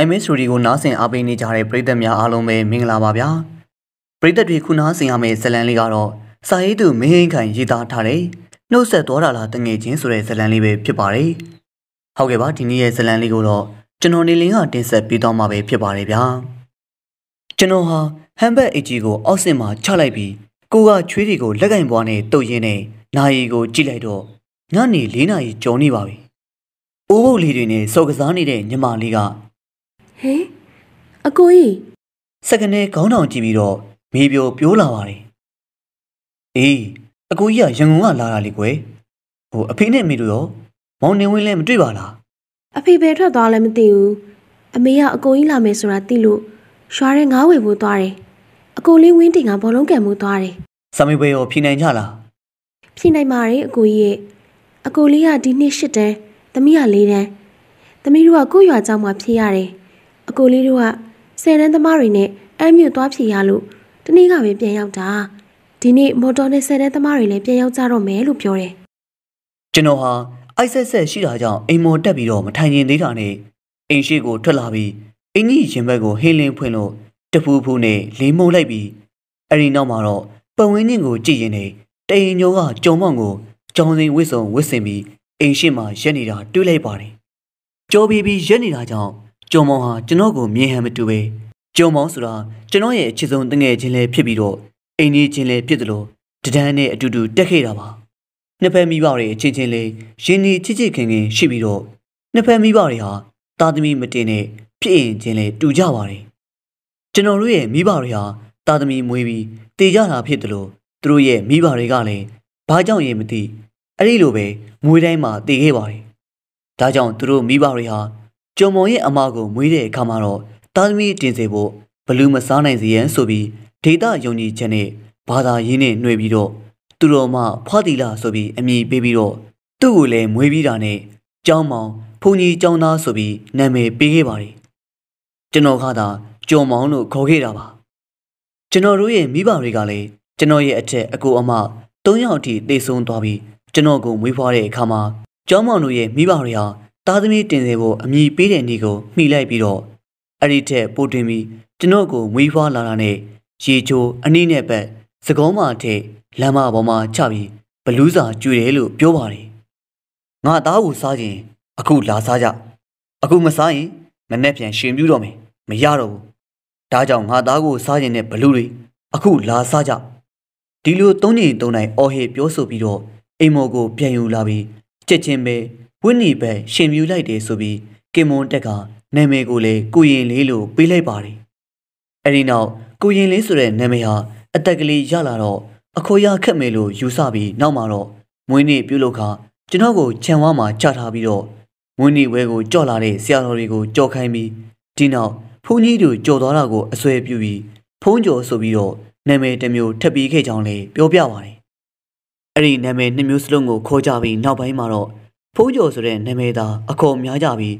နိုင်မင်းစတူဒီကိုနားဆင်အားပေးနေကြတဲ့ပရိသတ်များအားလုံးပဲမင်္ဂလာပါဗျာပရိသတ်တွေခုနားဆင်ရမယ့်ဇလံလေးကတော့စာရေးသူမင်းဟင်းခိုင်ရေးသားထားတဲ့နှုတ်ဆက်တော်တာလားတငယ်ချင်းဆိုတဲ့ဇလံလေးပဲဖြစ်ပါတယ်ဟုတ်ကဲ့ပါဒီနေ့ရဲ့ဇလံလေးကိုတော့ကျွန်တော်နေလင်းကတင်ဆက်ပေးသွားမှာပဲဖြစ်ပါတယ်ဗျာကျွန်တော်ဟာဟမ်ဘက်အကြီးကိုအောက်စင်မှာချလိုက်ပြီးကိုကချွေးတွေကိုလက်ကင်ပွားနဲ့တုတ်ရင်းနဲ့နာရီကိုကြည့်လိုက်တော့ညနေ၄နာရီကျော်နေပါပြီအိုးဘုတ်လေးတွေနဲ့စော်ကစားနေတဲ့ညီမလေးကဟေးအကိုကြီးစက္ကနဲခေါင်းထောင်ကြည့်ပြီးတော့မေးပြောပြောလာပါတယ်အေးအကိုကြီးကရန်ကုန်ကလာတာလေကွယ်ဟိုအဖေနဲ့အမေတို့ရောမောင်နေဝင်းလည်းမတွေ့ပါလားအဖေဘယ်ထွက်သွားလဲမသိဘူးအမေကအကိုကြီးလာမယ်ဆိုတာသိလို့ရွာထဲငားဝယ်ဖို့သွားတယ်အကိုလေးဝင်းတင်ကဘောလုံးကံမှုသွားတယ်ဆမေဘယ်ရောဖြေနိုင်ကြလားဖြေနိုင်ပါတယ်အကိုကြီးရဲ့အကိုလေးကဒီနှစ်၈တန်းသမီးက၄တန်းသမီးတို့ကကို့ရွာကြောင့်မှဖြေရတယ်အကိုလေးတို့ကဆယ်တန်းသမားတွေနဲ့အမ်းမြို့သွားဖြေရလို့တနေ့ကပဲပြန်ရောက်တာဒီနေ့မော်တော်နဲ့ဆယ်တန်းသမားတွေလည်းပြန်ရောက်ကြတော့မယ်လို့ပြောတယ်ကျွန်တော်ဟာအိုက်ဆက်ဆက်ရှိတာကြောင့်အိမ်မော်တက်ပြီးတော့မထိုင်ရင်သေးတာနဲ့အိမ်ရှိကိုထွက်လာပြီး အင်ကြီးရင်ဘက်ကိုဟင်းလင်းဖွင့်လို့တဖူးဖူးနဲ့လေးမုံလိုက်ပြီးအဲ့ဒီနောက်မှာတော့ပတ်ဝန်းကျင်ကိုကြည့်ရင်နေတရင်ညိုကကြုံမောင်ကိုကြောင်စင်ဝစ်စုံဝစ်စင်ပြီးအိမ်ရှိမှာရက်နေတာတွေ့လိုက်ပါတယ်ကြော်ပြီးပြီးရက်နေတာကြောင့်ကျော်မောင်ဟာကျွန်တော်ကိုမြင်ဟန်မတူပဲကျော်မောင်ဆိုတာကျွန်တော်ရဲ့အချစ်ဆုံးတငယ်ချင်းလည်းဖြစ်ပြီးတော့အိမ်ကြီးချင်းလည်းဖြစ်တယ်လို့တဒန်းနဲ့အတူတူတက်ခဲ့တာပါနှစ်ဖက်မိဘတွေအချင်းချင်းလည်းရင်းနှီးချစ်ချစ်ခင်ခင်ရှိပြီးတော့နှစ်ဖက်မိဘတွေဟာတာသမီမတင်နဲ့ဖြစ်ရင်ချင်းလည်းတူကြပါတယ်ကျွန်တော်တို့ရဲ့မိဘတွေဟာတာသမီမွေးပြီးတည်ကြတာဖြစ်တယ်လို့သူတို့ရဲ့မိဘတွေကလည်းဘာကြောင့်ရင်မသိအဲ့ဒီလိုပဲမွေးတိုင်းမှာတည်ခဲ့ပါတယ်ဒါကြောင့်သူတို့မိဘတွေဟာကျုံမောင်ရဲ့အမကိုမွေးတဲ့အခါမှာတော့သားသမီးတင်စေဖို့ဘလူးမစားနိုင်စီရန်ဆိုပြီးဒေတာယုံကြည်ချက်နဲ့ဘာသာရေးနဲ့နှွေပြီးတော့သူတော်မဖွာတီလာဆိုပြီးအမည်ပေးပြီးတော့သူ့ကိုလည်းမွေးပြီးတာနဲ့ကျောင်းမောင် ဖုန်ကြီးကျောင်းသားဆိုပြီးနာမည်ပေးခဲ့ပါတယ်ကျွန်တော်ကသာကျော်မောင်လို့ခေါ်ခဲ့တာပါကျွန်တော်တို့ရဲ့မိဘတွေကလည်းကျွန်တော်ရဲ့အထက်အကိုအမ၃ယောက်ထိတေဆုံးသွားပြီးကျွန်တော်ကိုမွေးဖွားတဲ့အခါမှာကျောင်းမောင်တို့ရဲ့မိဘတွေဟာသားသမီးတင်စေဖို့အမိပေးတဲ့နေ့ကိုမှီလိုက်ပြီးတော့အဲ့ဒီထက်ပိုတင်ပြီးကျွန်တော်ကိုမွေးဖွားလာတာနဲ့ရေချိုးအနည်းနဲ့ပတ်သကောမထက်လမ်းမပေါ်မှာချပြီးဘလူးစာကျွေတယ်လို့ပြောပါတယ်။ငါသားကိုစားရင်အခုလာစားကြ။အခုမစားရင် မနဲ့ပြန်ရှင်ပြူတော့မယ်။မရတော့ဘူး။ဒါကြောင့်ငါသားကိုစားရင်တဲ့ဘလူးတွေအခုလာစားကြ။ဒီလိုသုံးညင်သုံးနိုင်အော်ဟေပြောဆိုပြီးတော့အိမ်မော်ကိုပြန်ယူလာပြီးချက်ချင်းပဲဝင်းနီဘက်ရှင်မြူလိုက်တယ်ဆိုပြီးကင်မွန်တက်ကနာမည်ကိုလည်းကိုရင်လေးလို့ပေးလိုက်ပါတယ်။အဲဒီနောက်ကိုရင်လေးဆိုတဲ့နာမည်ဟာအသက်ကလေးရလာတော့အခေါ်ရခက်မယ်လို့ယူဆပြီးနောက်မှာတော့မွေးနေ့ပြုလုပ်ခါကျွန်တော်ကိုခြံဝါမှာချထားပြီးတော့မွေးနေ့ဝဲကိုကြော်လာတဲ့ဆရာတော်တွေကိုကြော်ခိုင်းပြီးဒီနောက်ဖုန်းကြီးတို့ကြော်သွားတာကိုအစွဲပြုပြီးဖုန်းကြော်ဆိုပြီးတော့နာမည်တစ်မျိုးထပ်ပြီးခဲ့ကြောင်းလည်းပြောပြပါတယ်။အဲ့ဒီနာမည်နှစ်မျိုးစလုံးကိုခေါ်ကြပြီးနောက်ပိုင်းမှာတော့ဖိုးကျော်ဆိုတဲ့နာမည်သာအခေါ်များကြပြီး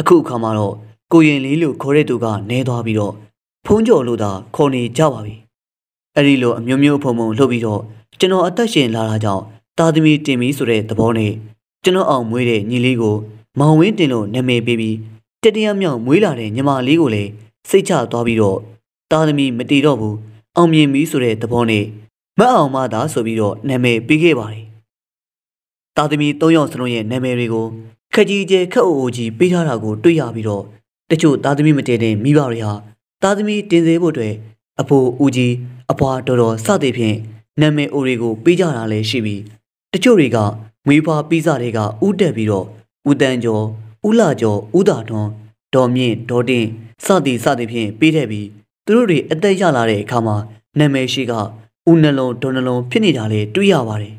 အခုအခါမှာတော့ကိုရင်လေးလို့ခေါ်တဲ့သူကနေသွားပြီးတော့ဖုံးကျော်လို့သာခေါ်နေကြပါပြီအဲ့ဒီလိုအမျိုးမျိုးဖုံဖုံလှုပ်ပြီးတော့ကျွန်တော်အသက်ရှင်လာတာကြောင့်တာသမီတင်ပြီးဆိုတဲ့သဘောနဲ့ကျွန်တော်အောင်မွေးတဲ့ညီလေးကိုမောင်ဝင်းတင်လို့နာမည်ပေးပြီးတတိယမြောက်မွေးလာတဲ့ညီမလေးကိုလည်းစိတ်ချသွားပြီးတော့တာသမီမတည်တော့ဘူးအောင်မြင်ပြီဆိုတဲ့သဘောနဲ့မအောင်မသာဆိုပြီးတော့နာမည်ပေးခဲ့ပါတယ်သားသမီး၃ယောက်စလုံးရဲ့နာမည်တွေကိုခက်ကြီးကျဲခက်အိုအိုကြီးပေးထားတာကိုတွေ့ရပြီးတော့တချို့သားသမီးမတည်တဲ့မိဘတွေဟာသားသမီးတင်စေဖို့အတွက်အဖိုးဦးကြီးအဖွာတော်တော်စသည်ဖြင့်နာမည်အိုတွေကိုပေးကြတာလည်းရှိပြီးတချို့တွေကမွေးဖွားပြီးစားတွေကဥတက်ပြီးတော့ဦးတန်းကျော်ဦးလာကျော်ဦးသာထွန်းဒေါ်မြင့်ဒေါ်တင်စသည်စသည်ဖြင့်ပေးတဲ့ပြီး သူတို့တွေအသက်ရလာတဲ့အခါမှာနာမည်ရှိကဦးနှလုံးဒေါ်နှလုံးဖြစ်နေတာလည်းတွေ့ရပါတယ်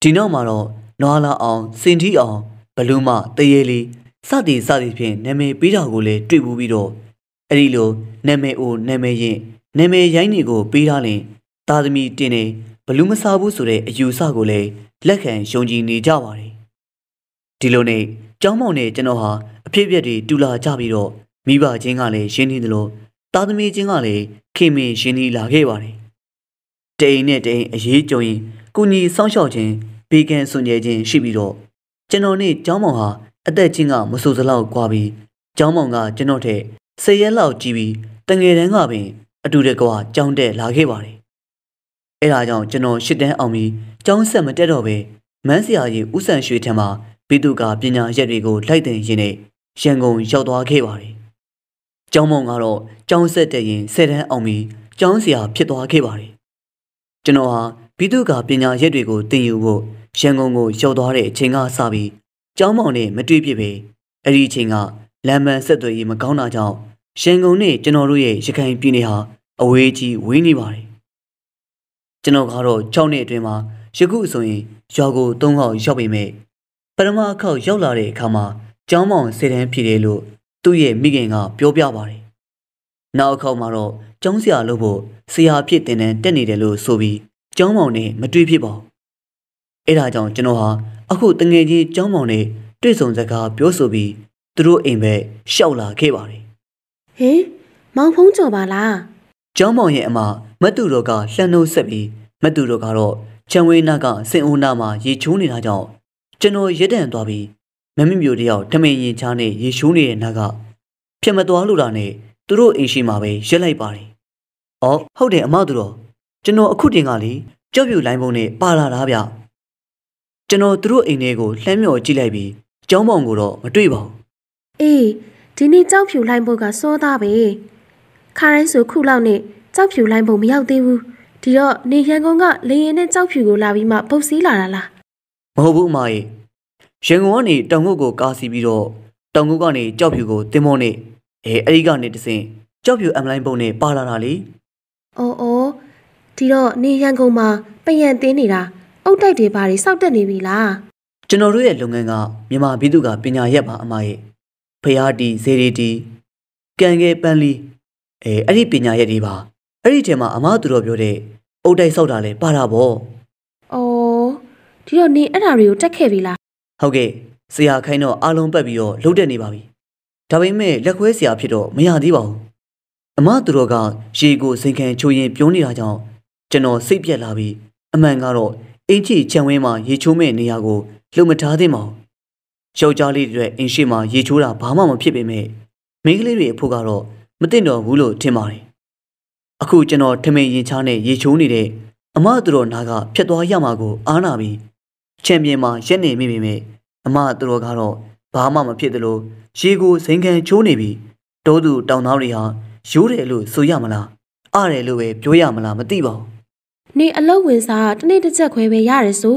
ဒီနောက်မှာတော့လွာလာအောင် စင်ထီအောင်ဘလူးမတရေလီစသည် စသည်ဖြင့်နာမည်ပေးတာကိုလည်းတွေ့ဘူးပြီးတော့အဲ့ဒီလိုနာမည်အိုနာမည်ရင်နာမည်ရိုင်းတွေကို ပေးထားရင်သာသမီတင်နေဘလူးမစားဘူးဆိုတဲ့အယူဆကိုလည်းလက်ခံယုံကြည်နေကြပါတယ်ဒီလိုနဲ့ကျောင်းမောင်နဲ့ကျွန်တော်ဟာအဖြစ်အပျက်တွေတူလာကြပြီးတော့မိဘချင်းကလည်းရှင်းနေသလိုသာသမီချင်းကလည်းခင်မင်ရှင်းနေလာခဲ့ပါတယ်တိန်နဲ့တိန်အရေးကြုံရင်ကုညီစောင့်ရှောက်ခြင်းဘေးကင်းဆွညဲခြင်းရှိပြီးတော့ကျွန်တော်နဲ့ကျောင်းမောင်ဟာအသက်ချင်းကမဆိုစလောက်ကွာပြီးကျောင်းမောင်ကကျွန်တော်ထက်၁၀ရက်လောက်ကြီးပြီးတငယ်တန်းကပင် အတူတကွာကျောင်းတက်လာခဲ့ပါတယ်။အဲဒါကြောင့်ကျွန်တော်ရှစ်တန်းအောင်ပြီးကျောင်းဆက်မတက်တော့ပဲမန်းဆရာကြီးဦးဆန်ရွှေထံမှာဘိတုကပညာရက်တွေကိုလိုက်တင်ရင်းနဲ့ရန်ကုန်ရောက်သွားခဲ့ပါတယ်။ကျောင်းမောင်ကတော့ကျောင်းဆက်တက်ရင်၁၀တန်းအောင်ပြီးကျောင်းဆရာဖြစ်သွားခဲ့ပါတယ်။ကျွန်တော်ဟာဘိတုကပညာရက်တွေကိုသင်ယူဖို့ရန်ကုန်ကိုရောက်သွားတဲ့အချိန်ကစပြီးကျောင်းမောင်နဲ့မတွေ့ဖြစ်ပေအဲ့ဒီအချိန်ကလမ်းမဆက်သွယ်ရေးမကောင်းတာကြောင့်ရန်ကုန်နဲ့ကျွန်တော်တို့ရဲ့ရခိုင်ပြည်နယ်ဟာအဝေးကြီးဝေးနေပါတယ်ကျွန်တော်ကတော့6နှစ်အတွင်းမှာယခုဆိုရင်ရွာကို3ခေါက်ရောက်ပေမဲ့ပထမအခေါက်ရောက်လာတဲ့အခါမှာကျောင်းမောင်စေတန်းဖြစ်တယ်လို့သူ့ရဲ့မိခင်က ပြောပြပါတယ်နောက်အခေါက်မှာတော့ကျောင်းဆရာလို့ဖို့ဆရာဖြစ်တင်တဲ့တက်နေတယ်လို့ဆိုပြီးကျောင်းမောင်နဲ့မတွေ့ဖြစ်ပါဘူးအဲ့ဒါကြောင့်ကျွန်တော်ဟာအခုတငယ်ချင်းចောင်းမောင်နဲ့တွေ့ဆုံစကားပြောဆိုပြီးသူတို့အိမ်ဘက်ရှောက်လာခဲ့ပါတယ်ဟင်မောင်ဖုံးကျော်ပါလားចောင်းမောင်ရဲ့အမမတူတော်ကလှန်လို့ဆက်ပြီးမတူတော်ကတော့ချံဝေးနာကစင်အိုးနာမှာရေချိုးနေတာကြောင့်ကျွန်တော်ရက်တန်သွားပြီးမမမျိုးတယောက်ဓမင်ရင်ချားနဲ့ရေရှိုးနေတဲ့နာကပြတ်မသွားလို့တာနဲ့သူတို့အိမ်ရှိမှာပဲရက်လိုက်ပါတယ်။အော်ဟုတ်တယ်အမသူတော်ကျွန်တော်အခုတင်ကလေကြောက်ပြူလိုင်းပုံနဲ့ပါလာတာဗျကျွန်တော်သူတို့အိမ်ထဲကိုလှမ်းမြော်ကြည့်လိုက်ပြီးကျောင်းပေါင်ကိုတော့မတွေ့ပါဘူးအေးဒီနေ့ကြောက်ဖြူလှိုင်းဖို့ကစောသားပဲခါတိုင်းဆိုခုလောက်နဲ့ကြောက်ဖြူလှိုင်းဖို့မရောက်သေးဘူးဒီတော့နေရန်ကုန်ကလေရင်နဲ့ကြောက်ဖြူကိုလာပြီးမှပုတ်စည်းလာတာလားမဟုတ်ဘူးအမကြီးရန်ကုန်ကနေတောင်ကုတ်ကိုကားစီပြီးတော့တောင်ကုတ်ကနေကြောက်ဖြူကိုတင်မောနဲ့အဲအဲ့ဒီကနေတစင်ကြောက်ဖြူအမ်လိုင်းပုံနဲ့ပါလာတာလေအော်အော်ဒီတော့နေရန်ကုန်မှာပယံတင်းနေတာအုတ်တိုက်တွေဘာတွေစောက်တက်နေပြီလားကျွန်တော်တို့ရဲ့လုပ်ငန်းကမြန်မာပြည်သူကပညာရက်ပါအမရဲ့ဖျားတီဇေရီတီကံကဲပန်းလီအဲအဲ့ဒီပညာရက်တွေပါအဲ့ဒီထဲမှာအမသူတော်ပြောတဲ့အုတ်တိုက်စောက်တာလဲပါတာဗောအော်ဒီတော့နေအဲ့ဓာတွေကိုတက်ခဲ့ပြီလားဟုတ်ကဲ့ဆရာခိုင်းတော့အားလုံးပတ်ပြီးတော့လှုပ်တက်နေပါပြီဒါပေမဲ့လက်ခွဲဆရာဖြစ်တော့မရသေးပါဘူးအမသူတော်ကရေကိုစိန်ခံချိုးရင်ပြုံးနေတာကြောင့်ကျွန်တော်စိတ်ပြက်လာပြီးအမှန်ကတော့အင်ချီခြံဝင်းမှာရေချိုးမဲ့နေရာကိုလှုပ်မထားသင့်ပါဘူး။ယောက်ျားလေးတွေအတွက်အင်ရှိမှာရေချိုးတာဘာမှမဖြစ်ပေမဲ့မိန်းကလေးတွေအဖို့ကတော့မသိတော့ဘူးလို့ထင်ပါတယ်။အခုကျွန်တော်ထမင်းရင်ချားနဲ့ရေချိုးနေတဲ့အမသူတော်နာကဖြတ်သွားရမှာကို အားနာပြီးချန်ပီယံမှာရက်နေမိပေမဲ့အမသူတော်ကတော့ဘာမှမဖြစ်သလိုရေကိုစိန်ခံချိုးနေပြီးတောသူတောင်သားတွေဟာရိုးတယ်လို့ဆိုရမလားအားတယ်လို့ပဲပြောရမလားမသိပါဘူးနေအလုပ်ဝင်စားတစ်နေ့တစ်ချက်ခွဲပဲရတယ်ဆို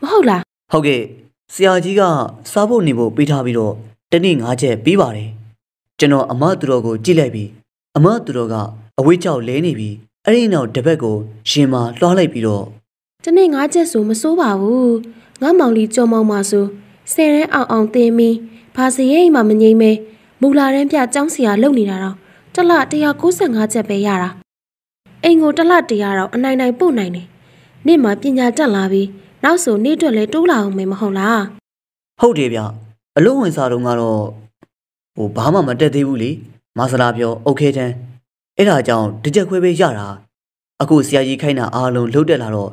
မဟုတ်လားဟုတ်ကဲ့ဆရာကြီးကစားဖို့နေဖို့ပေးထားပြီးတော့တစ်နေ့၅ချက်ပေးပါတယ်ကျွန်တော်အမသူတော်ကိုကြည့်လိုက်ပြီးအမသူတော်ကအဝေးကြောက်လဲနေပြီးအဲ့ဒီနောက်တပတ်ကိုရင်မာလွှားလိုက်ပြီးတော့တစ်နေ့၅ချက်ဆိုမစိုးပါဘူးငါမောင်လီကြော်မောင်မဆိုဆယ်ရန်အောင်အောင်တင်းပြီးဘာစရိတ်မှမငိမ့်မဲမူလာရန်ပြចောင်းဆရာလုပ်နေတာတော့တစ်လ195ချက်ပဲရတာအိမ်ကိုတစ်လတရာတော့အနိုင်နိုင်ပို့နိုင်တယ်နေ့မှပညာတက်လာပြီးနောက်ဆိုနေ့အတွက်လဲတိုးလာအောင်မေမဟုတ်လားဟုတ်တယ်ဗျအလုံးဝင်စာတုန်းကတော့ဟိုဘာမှမတက်သေးဘူးလေမဆလာပြောအုတ်ခဲတန်းအဲ့ဒါကြောင့်တကြက်ခွဲပဲရတာအခုဆရာကြီးခိုင်းတာအားလုံးလှုပ်တက်လာတော့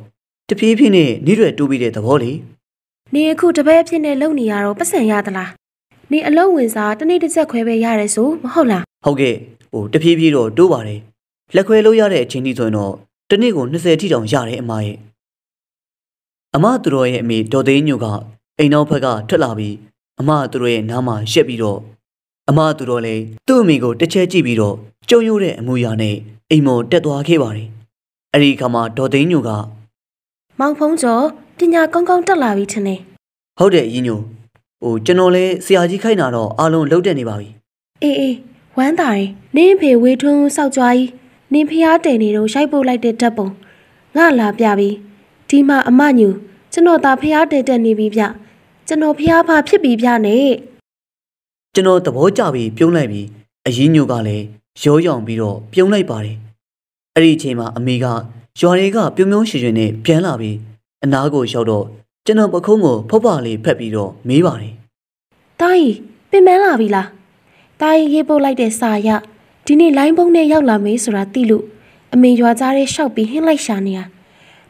တပြေးဖြင်းနဲ့နှီးရွယ်တိုးပြီးတဲ့သဘောလေနေအခုတပည့်အဖြစ်နဲ့လုံနေရတော့ပတ်စံရသလားနေအလုံးဝင်စားတနေ့တစ်ချက်ခွဲပဲရတယ်ဆိုမဟုတ်လားဟုတ်ကဲ့ဟိုတပြေးပြေးတော့တိုးပါတယ်လက်ခွဲလို့ရတဲ့အချိန်ထိဆိုရင်တော့တနေ့ကို20ထိတောင်ရတယ်အမရဲ့အမသူတော်ရဲ့အမေဒေါ်သိန်းညိုက အိမ်နောက်ဘက်ကထွက်လာပြီး အမသူတော်ရဲ့နားမှာရက်ပြီးတော့အမသူတော်လည်းသူ့အမေကိုတစ်ချက်ကြည့်ပြီးတော့ကြုံရတဲ့အမူအရာနဲ့အိမ်မော်တက်သွားခဲ့ပါတယ်အဲ့ဒီအခါမှာဒေါ်သိန်းညိုကမောင်ဖုံးကျော်ပညာကောင်းကောင်းတက်လာပြီထင်တယ်ဟုတ်တယ်ရင်ညိုဟိုကျွန်တော်လဲဆရာကြီးခိုက်နာတော့အားလုံးလှုပ်တက်နေပါပြီအေးအေးဝမ်းသာရင်နင်းဖေဝေထွန်းစောက်ကြွားကြီးနင်ဖျားတင်နေတော့ရိုက်ပို့လိုက်တဲ့ဓာတ်ပုံငါလာပြပြီဒီမှာအမညူကျွန်တော်သာဖျားတဲတက်နေပြီဗျကျွန်တော်ဖျားဖာဖြစ်ပြီဗျနဲ့ကျွန်တော်သဘောကျပြီးပြုံးလိုက်ပြီးအရင်ညိုကလည်းရောရောင်ပြီးတော့ပြုံးလိုက်ပါတယ်အဲ့ဒီအချိန်မှာအမေကရွာတွေကပြုံးပြုံးရွှင်ရွှင်နဲ့ပြန်လာပြီးအနားကိုရောက်တော့ကျွန်တော်ပခုံးကိုဖောက်ပါလေးဖက်ပြီးတော့မေးပါတယ်တာကြီးပင်မလာပြီလားတာကြီးရေးပို့လိုက်တဲ့စာရဒီနေ့လိုင်းပုံးနဲ့ရောက်လာမေးဆိုတာသိလို့အမေရွာကြားထဲရှောက်ပြီးဟင်းလိုက်ရှာနေတာ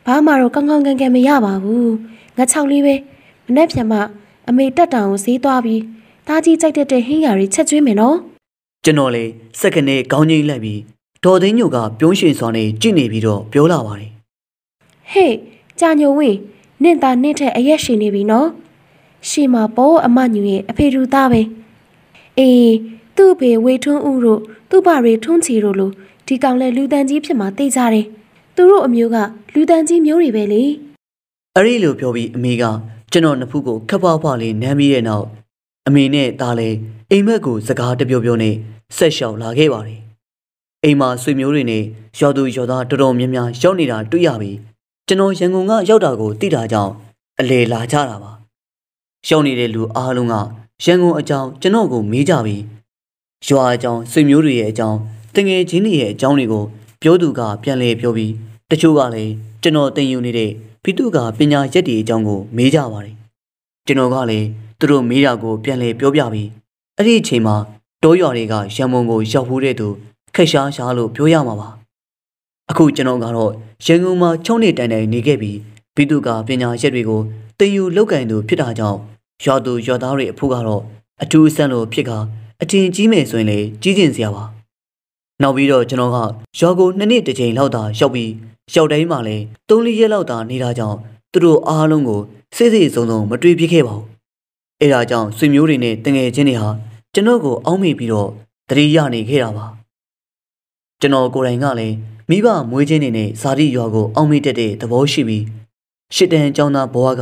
ဘာမှတော့ကောင်းကောင်းကန်ကန်မရပါဘူးငါချောက်လေးပဲမနေ့ပြန်မှအမေတက်တောင်ကိုဈေးသွားပြီးတာကြီးကြိုက်တဲ့ဟင်းရာတွေချက်ကျွေးမယ်နော်ကျွန်တော်လေစက္ကနဲ့ခေါင်းကြီးလိုက်ပြီးဒေါ်သိန်းညိုကပြုံးရှင်စွာနဲ့ကြည့်နေပြီးတော့ပြောလာပါတယ်ဟေးကြာညိုဝင်းနင့်သားနင့်ထက်အရက်ရှင်နေပြီနော်ရှေ့မှာပေါ်အမညူရဲ့အဖေတူသားပဲအေးသူ့ဖေဝေထွန်းဦးတို့သူ့ဘတွေထွန်းချီတို့လိုဒီကောင်လဲလူတန်ကြီးဖြစ်မှာသိကြတယ်သူတို့အမျိုးကလူတန်ကြီးမျိုးတွေပဲလေအဲ့ဒီလိုပြောပြီးအမေကကျွန်တော်နှစ်ဖူးကိုခပ်ပွားပွားလေးနမ်းပြီးတဲ့နောက်အမေနဲ့သားလဲအိမ်မက်ကိုစကားတပြောပြောနဲ့ဆက်လျှောက်လာခဲ့ပါတယ်အိမ်မှာဆွေမျိုးတွေနဲ့ရော်သူရော်သားတော်တော်များများ ရောက်နေတာတွေ့ရပြီးကျွန်တော်ရန်ကုန်ကရောက်တာကိုသိတာကြောင့်အလေလာကြတာပါရောက်နေတဲ့လူအားလုံးကရန်ကုန်အကြောင်းကျွန်တော်ကိုမေးကြပြီး။ရွာအကြောင်းဆွေမျိုးတွေရဲ့အကြောင်းတငယ်ချင်းတွေရဲ့အကြောင်းတွေကိုပြောသူကပြန်လည်ပြောပြီးတချို့ကလည်းကျွန်တော်တင်ယူနေတဲ့ဖိတုကပညာရက်တွေအကြောင်းကိုမေးကြပါတယ်။ကျွန်တော်ကလည်းသူတို့မေးတာကိုပြန်လည်ပြောပြပြီးအဲ့ဒီအချိန်မှာတောရွာတွေကရံမုံကိုရောက်ဖို့တဲ့သူခက်ရှားရှားလို့ပြောရမှာပါ။အခုကျွန်တော်ကတော့ရန်ကုန်မှာ6နှစ်တိုင်တိုင်နေခဲ့ပြီးဖိတုကပညာရက်တွေကိုတင်ယူလောက်ကင်သူဖြစ်တာကြောင့်ရွာသူရွာသားတွေအဖို့ကတော့အထူးအဆန်းလိုဖြစ်ကာအထင်ကြီးမယ်ဆိုရင်လေကြီးကျင်စရာပါနောက်ပြီးတော့ကျွန်တော်ကရွာကိုနှစ်နှစ်တစ်ချိန်လောက်သာရောက်ပြီးရောက်တိုင်းမှာလည်း၃လရက်လောက်သာနေတာကြောင့်သူတို့အားလုံးကိုစိတ်စိတ်ဆုံးဆုံးမတွေ့ပြခဲ့ပါဘူးအဲဒါကြောင့်ဆွေမျိုးတွေနဲ့တငယ်ချင်းတွေဟာကျွန်တော်ကိုအောက်မေ့ပြီးတော့တတိယနေခဲ့တာပါကျွန်တော်ကိုယ်တိုင်ကလည်းမိဘမွေးချင်းတွေနဲ့ဇာတိရွာကို အောက်မေ့တတ်တဲ့သဘောရှိပြီးရှစ်တန်ကျောင်းသားဘဝက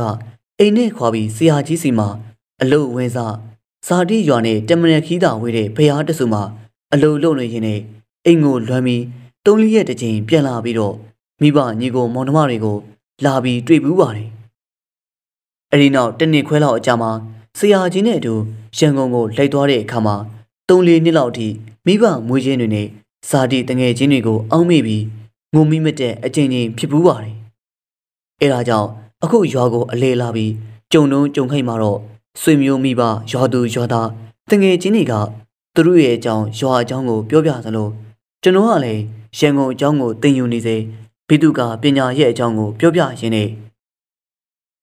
အိမ်နဲ့ခွာပြီးဆရာကြီးစီမှာအလုတ်ဝင်စားဇာတိရွာနဲ့တမန်ခီးတာဝေးတဲ့ဘုရားတဆူမှာအလိုလုံနေရင်နဲ့အိမ်ကိုလွမ်းပြီးတုံးလေးရက်တစ်ချိန်ပြန်လာပြီးတော့မိဘညီကိုမောင်နှမတွေကို လာပြီးတွေ့ဘူးပါတယ်။အဲဒီနောက်တနေ့ခွဲလောက်အကြာမှာဆရာကြီးနဲ့အတူရန်ကုန်ကိုလိုက်သွားတဲ့အခါမှာတုံးလေးနှစ်လောက်ထိမိဘမွေးချင်းတွေနဲ့ဇာတိတငယ်ချင်းတွေကို အောင်းမိပြီးငုံမိမတဲ့အချင်းချင်းဖြစ်ဘူးပါတယ်။အဲဒါကြောင့်အခုရွာကိုအလေလာပြီးကြုံတုံးကြုံခိုက်မှာတော့ဆွေမျိုးမိဘရွာသူရွာသားတငယ်ချင်းတွေကသူတို့ရဲ့အကြောင်းရွာအကြောင်းကိုပြောပြသလိုကျွန်တော်ကလည်းရန်ကုန်အကြောင်းကိုသင်ယူနေစေဘိတုကပညာရဲ့အကြောင်းကိုပြောပြရင်းနဲ့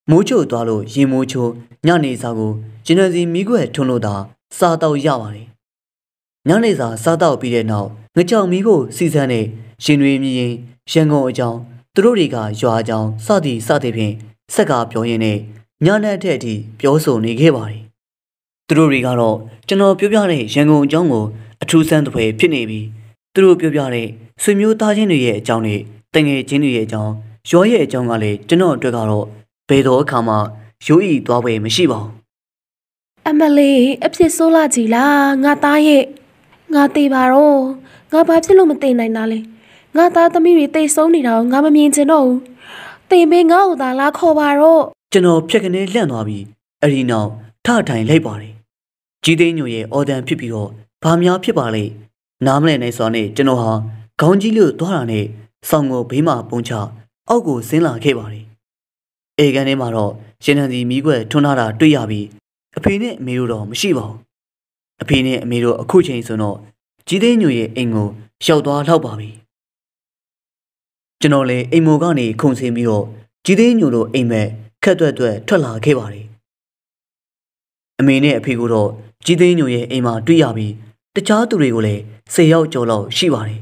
မိုးချိုသွားလို့ရင်မိုးချိုညနေစာကိုဂျင်းနယ်စီမိခွက်ထွန်းလို့သာစားတော့ရပါတယ်ညနေစာစားတော့ပြီးတဲ့နောက်ငကြောင်မီးကိုစီစမ်းတဲ့ရှင်တွေမြည်ရင်ရန်ကုန်အကြောင်းသူတို့တွေကရွာအကြောင်းစသည်စသည်ဖြင့်စက်ကာပြောရင်းနဲ့ညနေအထက်အထိပြောဆိုနေခဲ့ပါတယ်။သူတို့တွေကတော့ကျွန်တော်ပြောပြတဲ့ရန်ကုန်အကြောင်းကိုအထူးဆန်းတစ်ဖွဲဖြစ်နေပြီးသူတို့ပြောပြတဲ့ဆွေမျိုးသားချင်းတွေရဲ့အကြောင်းတွေတငယ်ချင်းတွေရဲ့အကြောင်းရောရဲ့အကြောင်းကလည်းကျွန်တော်အတွက်ကတော့ဘယ်တော့အခါမှရိုးဤသွားပွဲမရှိပါဘူး။အမလေးအဖြစ်ဆိုးလာကြည်လားငါသားရဲ့ငါသေးပါတော့ငါဘာဖြစ်လို့မသေးနိုင်တာလဲငါသားသမီးတွေတိတ်ဆုံးနေတာကိုငါမမြင်ချင်တော့ဘူးတင်ပေးငါ့ကိုသာလာခေါ်ပါတော့ကျွန်တော်ဖြက်ကနေလန့်သွားပြီးအရင်နောက်ထထိုင်လိုက်ပါတယ်ကြီးသိန်းညိုရဲ့အော်ဒန်ဖြစ်ပြီးတော့ဘာများဖြစ်ပါလဲနားမလည်နိုင်စွာနဲ့ကျွန်တော်ဟာခေါင်းကြီးလို့သွားတာနဲ့ဆောင်ကိုဘေးမှာပုံချအောက်ကိုဆင်းလာခဲ့ပါတယ်အေကန်ထဲမှာတော့ရှင်ထန်စီမိကွက်ထွန်းထားတာတွေ့ရပြီး အဖေနဲ့အမေတို့တော့မရှိပါဘူးအဖေနဲ့အမေတို့အခုချိန်ဆိုတော့ကြီးသိန်းညိုရဲ့အိမ်ကိုရောက်သွားတော့ပါပြီကျွန်တော်လည်းအိမ်မော်ကနေခုန်ဆင်းပြီးတော့ကြီးသိန်းညိုတို့အိမ်မက်ခက်တွက်တွက်ထွက်လာခဲ့ပါတယ်အမေနဲ့အဖေကတော့ကြီးသိန်းညိုရဲ့အိမ်မှာတွေ့ရပြီးတခြားသူတွေကိုလည်း၁၀ယောက်ကျော်လောက်ရှိပါတယ်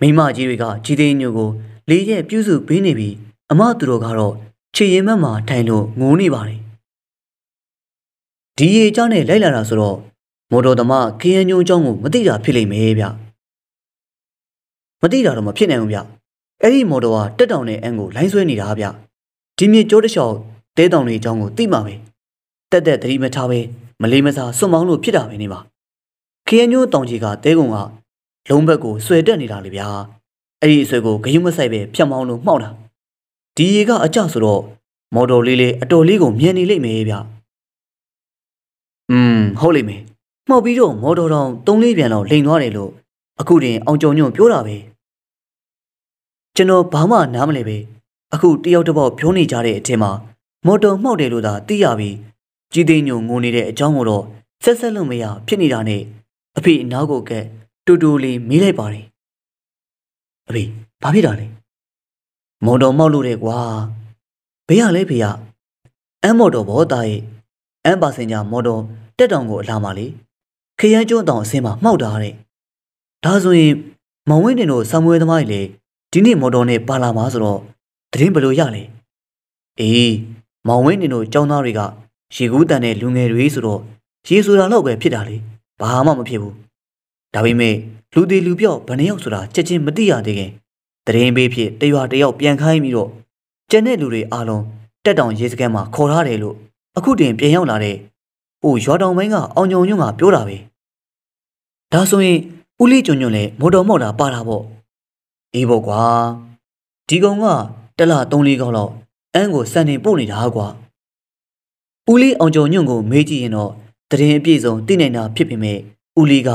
မိမကြီးတွေကကြီးသိန်းညိုကို လေးရက်ပြုစုပေးနေပြီးအမသူတို့ကတော့ခြေရင်ဘက်မှာထိုင်လို့ငိုးနေပါတယ်ဒီရေကြောင့်နဲ့လိုက်လာတာဆိုတော့မော်တော်သမားခရန်ညုံเจ้าကိုမသိတာဖြစ်လိမ့်မယ်ဗျမသိတာတော့မဖြစ်နိုင်ဘူးဗျအဲ့ဒီမော်တော်ကတက်တောင်တဲ့အန်ကိုလိုင်းဆွဲနေတာဗျဒီမြေကျိုးတစ်လျှောက်တဲတောင်တွေအကြောင်းကိုသိမှာပဲတက်တက်သတိမထားပဲမလေးမစားစွန့်မောင်းလို့ဖြစ်တာပဲနေပါခရညိုးတောင်ကြီးကတဲကုံကလုံးဘက်ကိုဆွဲတက်နေတာလေဗျာအဲ့ဒီဆွဲကိုဂယုမဆိုင်ပဲဖြတ်မောင်းလို့မှောက်တာဒီရေကအကြဆိုတော့မော်တော်လေးလေးအတော်လေးကိုမြင်နေလိမ့်မယ်ဗျอืมဟုတ်လိမ့်မယ်မှောက်ပြီးတော့မော်တော်တောင်သုံးလေးပြန်လောက်လိန်သွားတယ်လို့အခုတင်အောင်ကြုံညွန့်ပြောတာပဲကျွန်တော်ဘာမှနားမလဲပဲအခုတယောက်တစ်ပေါက်ဖြုံးနေကြတဲ့အထင်မှာမော်တော်မှောက်တယ်လို့သာသိရပြီးကြီးသိညိုငိုနေတဲ့အကြောင်းကိုတော့ဆက်ဆက်လို့မရဖြစ်နေတာနဲ့အဖေအနားကိုကတူတူလေးမေးလိုက်ပါတယ်အဖေဘာဖြစ်တာလဲမော်တော်မှောက်လို့တဲ့ကွာဘေးကလဲဖေကအမ်မော်တော်ဘောသားရဲ့အမ်ပါစင်ဂျာမော်တော်တက်တောင်ကိုအလာမှာလေခရမ်းကျွန်းတောင်အစင်းမှာမှောက်တာတဲ့ဒါဆိုရင်မောင်ဝင်းတင်တို့စာမွေးသမားကြီးလေဒီနေ့မော်တော်နဲ့ပါလာမှာဆိုတော့တရင်ဘလို့ရလဲအေးမောင်ဝင်းနေတို့ចောင်းသားတွေကရေကူးတန်တဲ့လူငယ်တွေဆိုတော့ရေဆိုတာတော့ပဲဖြစ်တာလေဘာမှမဖြစ်ဘူးဒါပေမဲ့လူတီလူပြော့ဘယ်နှယောက်ဆိုတာချက်ချင်းမသိရသေးခင်တရင်ဘေးဖြစ်တရွာတယောက်ပြန်ခိုင်းပြီးတော့ကျန်တဲ့လူတွေအားလုံးတက်တောင်ရေစကန်မှာခေါ်ထားတယ်လို့အခုတင်ပြန်ရောက်လာတဲ့ဟိုရွာတောင်ပိုင်းကအောင်ကြုံညွန့်ကပြောတာပဲဒါဆိုရင်ဦးလေးကျွညွန့်လည်းမော်တော်မော်တာပါတာပေါ့အေးပေါ့ကွာဒီကောင်ကတလ3-4ခေါက်လောက်အန်းကိုစံတင်ပို့နေတာကွာ။ဦးလေးအောင်ကျော်ညွန့်ကိုမေးကြည့်ရင်တော့တရင်အပြည့်စုံသိနိုင်တာဖြစ်ပေမဲ့ဦးလေးက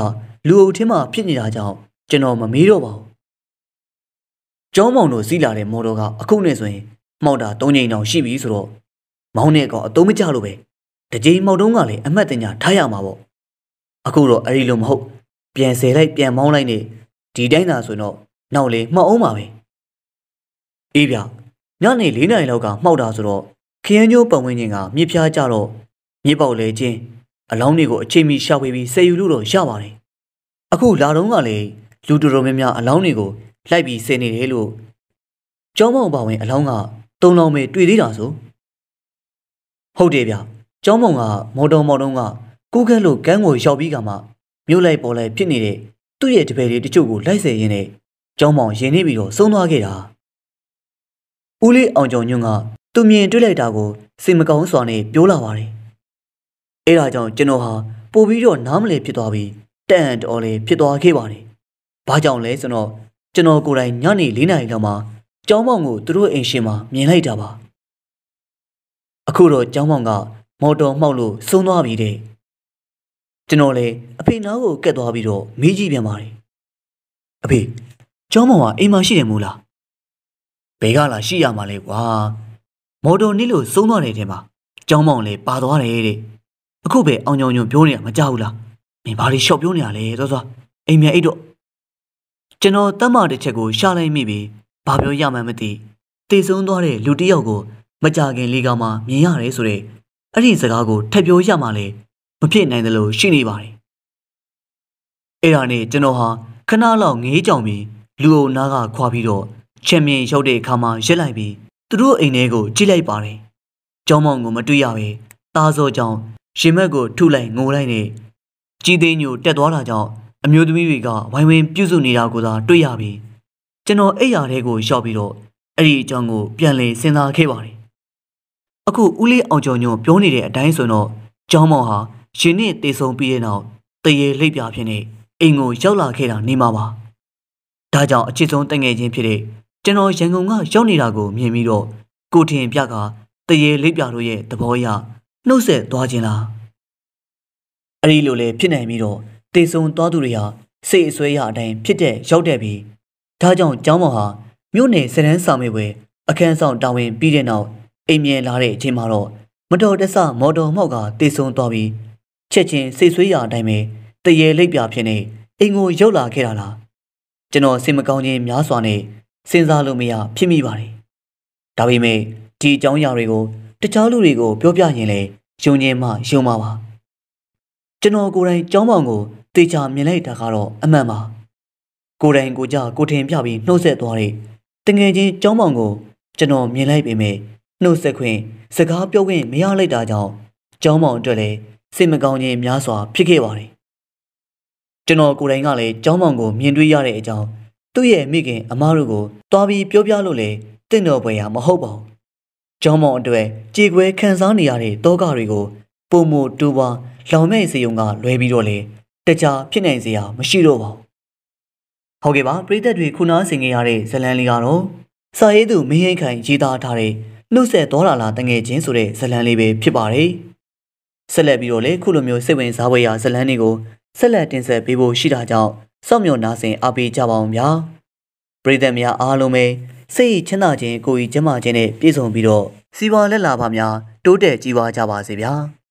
လူအုပ်ထဲမှာဖြစ်နေတာကြောင့်ကျွန်တော်မမေးတော့ပါဘူး။ကျောင်းမောင်တို့စီးလာတဲ့မော်တော်ကအခုနဲ့ဆိုရင်မောက်တာ၃ချိန်တောင်ရှိပြီဆိုတော့မောင်းနဲ့ကောင်အတုံးမကြလို့ပဲတကြိမ်မောက်တုံးကလည်းအမှတ်တညာထားရမှာပေါ့အခုတော့အဲ့ဒီလိုမဟုတ်ပြန်ဆယ်လိုက်ပြန်မောင်းလိုက်နေဒီတိုင်းသာဆိုတော့နောက်လေမှောက်အောင်ပါပဲအေးဗျညနေ၄နာရီလောက်ကမှောက်တာဆိုတော့ခရမ်းကျိုးပတ်ဝန်းကျင်ကမြစ်ဖျားကြတော့မြစ်ပေါက်လဲချင်းအလောင်းတွေကိုအချိန်မီရှာဖွေပြီးဆယ်ယူလို့တော့ရပါတယ်အခုလာတော့ကလည်းလူတော်တော်များများအလောင်းတွေကိုလိုက်ပြီးဆယ်နေတယ်လို့ကျောင်းမောင်ပါဝင် အလောင်းကသုံးလောင်းပဲတွေ့သေးတာဆိုဟုတ်တယ်ဗျကျောင်းမောင်ကမော်တော်မော်တုံးကကုကဲလို့ကန်းကိုရောက်ပြီးကမှမြို့လိုက်ပေါ်လိုက်ဖြစ်နေတဲ့သူ့ရဲ့တပည့်လေးတချို့ကိုလိုက်ဆယ်ရင်းနဲ့ကျောင်းမောင်ရင်နေပြီးတော့ဆုံးသွားခဲ့တာဦးလေးအောင်ကျော်ညွန့်ကသူမြင်တွေ့လိုက်တာကိုစိတ်မကောင်းစွာနဲ့ပြောလာပါတယ်။အဲဒါကြောင့်ကျွန်တော်ဟာပို့ပြီးတော့နားမလည်ဖြစ်သွားပြီးတန်တော်လေးဖြစ်သွားခဲ့ပါတယ်။ဘာကြောင့်လဲဆိုတော့ကျွန်တော်ကိုယ်တိုင်ညနေ၄နာရီလောက်မှာကျောင်းမောင်ကိုသူတို့အိမ်ရှင်မှာမြင်လိုက်တာပါ။အခုတော့ကျောင်းမောင်က မော်တော်မှောက်လို့ဆုံးသွားပြီတဲ့။ကျွန်တော်လည်းအဖေနားကိုကက်သွားပြီးတော့မေးကြည့်ပြန်ပါတယ်။အဖေကျောင်းမောင်ကအိမ်မှာရှိတယ်မို့လားဘယ်ကလာရှိရမှာလဲကွာမော်တော်နစ်လို့သုံးတော့နေတဲ့မှာကျောင်းမောင်လည်းပါသွားတယ်တဲ့အခုပဲအောင်ကြောင်ညွန်ပြောနေတာမကြောက်ဘူးလားမင်းဘာတွေရှော့ပြောနေရလဲသွားသွားအိမ်မြန်အိတ်တော့ကျွန်တော်တမ္မာတစ်ချက်ကိုရှာလိုက်မိပြီးဘာပြောရမှန်းမသိတေဆုံးသွားတဲ့လူတစ်ယောက်ကို မကြခင်လေးကမှမြင်ရတယ်ဆိုတဲ့အဲ့ဒီစကားကိုထပ်ပြောရမှလည်းမဖြစ်နိုင်တယ်လို့ရှိနေပါတယ်အဲ့ဒါနဲ့ကျွန်တော်ဟာခဏလောက်ငေးကြောင်ပြီးလူအုံနားကခွာပြီးတော့ချန်ပီယံရောက်တဲ့အခါမှာရက်လိုက်ပြီးသူတို့အိမ်ထဲကိုကြည့်လိုက်ပါတယ်။ကျောင်းမောင်ကိုမတွေ့ရပဲတားစောကြောင့်ရင်မက်ကိုထုလိုက်ငိုလိုက်နဲ့ကြီးသိန်းညိုတက်သွားတာကြောင့်အမျိုးသမီးတွေကဝိုင်းဝန်းပြုစုနေတာကိုသာတွေ့ရပြီးကျွန်တော်အိပ်ရာထဲကိုရောက်ပြီးတော့အဲ့ဒီအကြောင်းကို ပြန်လည်စဉ်းစားခဲ့ပါတယ်။အခုဦးလေးအောင်ကျော်ညိုပြောနေတဲ့အတိုင်းဆိုတော့ကျောင်းမောင်ဟာရှင်နဲ့တေဆုံပြီးတဲ့နောက်တရေလှိပ်ပြဖြစ်နေအိမ်ကိုရောက်လာခဲ့တာနေမှာပါ။ဒါကြောင့်အချစ်ဆုံးတငယ်ချင်းဖြစ်တဲ့ကျွန်တော်ရန်ကုန်ကရောက်နေတာကိုမြင်ပြီးတော့ကိုထင်ပြကတရေလေးပြတို့ရဲ့သဘောအရနှုတ်ဆက်သွားခြင်းလားအဲ့ဒီလိုလေဖြစ်နိုင်ပြီးတော့တေဆုံသွားသူတွေဟာစိတ်အစွဲရအတိုင်းဖြစ်တဲ့ရောက်တဲ့ပြီးဒါကြောင့်ကျောင်းမောင်ဟာမြို့နယ်စရန်ဆောင်မေပွဲအခန်းဆောင်တာဝန်ပြီးတဲ့နောက်အိမ်မြန်လာတဲ့အချိန်မှာတော့မတော်တဆမော်တော်မောက်ကတေဆုံသွားပြီးချက်ချင်းစိတ်ဆွေးရအတိုင်းပဲတရေလိပ်ပြဖြစ်နေအိမ်ကိုရောက်လာခဲ့တာလားကျွန်တော်စိတ်မကောင်းခြင်းများစွာနဲ့စဉ်းစားလို့မရဖြစ်မိပါတယ်။ဒါပေမဲ့ဒီအကြောင်းအရာတွေကိုတခြားလူတွေကို ပြောပြရင်လည်းယုံခြင်းမှယုံမှာပါ။ကျွန်တော်ကိုယ်တိုင်ကျောင်းပေါင်ကိုတေချာမြင်လိုက်တာကတော့အမှန်ပါ။ကိုယ်တိုင်ကိုကြကိုထင်ပြပြီးနှုတ်ဆက်သွားတဲ့တငယ်ချင်းကျောင်းပေါင်ကိုကျွန်တော်မြင်လိုက်ပေမဲ့နှုတ်ဆက်ခွင့်စကားပြောခွင့်မရလိုက်တာကြောင့်ကျောင်းပေါင်အတွက်လည်းစိတ်မကောင်းခြင်းများစွာဖြစ်ခဲ့ပါတယ်။ကျွန်တော်ကိုယ်တိုင်ကလည်းကျောင်းပေါင်ကိုမြင်တွေ့ရတဲ့အကြောင်းသူ့ရဲ့မိခင် အမားတို့ကိုတွားပြီးပြောပြလို့လေတင့်တော်ပွဲရမဟုတ်ပါဘူး။ကျောင်းမောင်အတွက်ကြေကွဲခံစားနေရတဲ့တောကတွေကိုပုံမတူပါလောင်မဲ့စေုံက လွဲပြီးတော့လေတခြားဖြစ်နိုင်စရာမရှိတော့ပါဘူး။ဟုတ်ကဲ့ပါပရိသတ်တွေခုနားဆင်ခဲ့ရတဲ့ဇလန်လေးကတော့စာရေးသူမင်းဟိခိုင်ရေးသားထားတဲ့နှုတ်ဆက်တော်လာလာတငယ်ချင်းဆိုတဲ့ဇလန်လေးပဲဖြစ်ပါတယ်။ဆက်လက်ပြီးတော့လေခုလိုမျိုးစိတ်ဝင်စားဖွယ်ရာဇလန်တွေကိုဆက်လက်တင်ဆက်ပေးဖို့ရှိတာကြောင့်စောင့်မျှော်နာဆင်အားပေးကြပါအောင်ဗျာပရိသတ်များအားလုံးပဲစိတ်ချမ်းသာခြင်းကိုယ်ဤကျန်းမာခြင်းနဲ့ပြည့်စုံပြီးတော့စီပွားလက်လာပါများတိုးတက်ကြီးပွားကြပါစေဗျာ။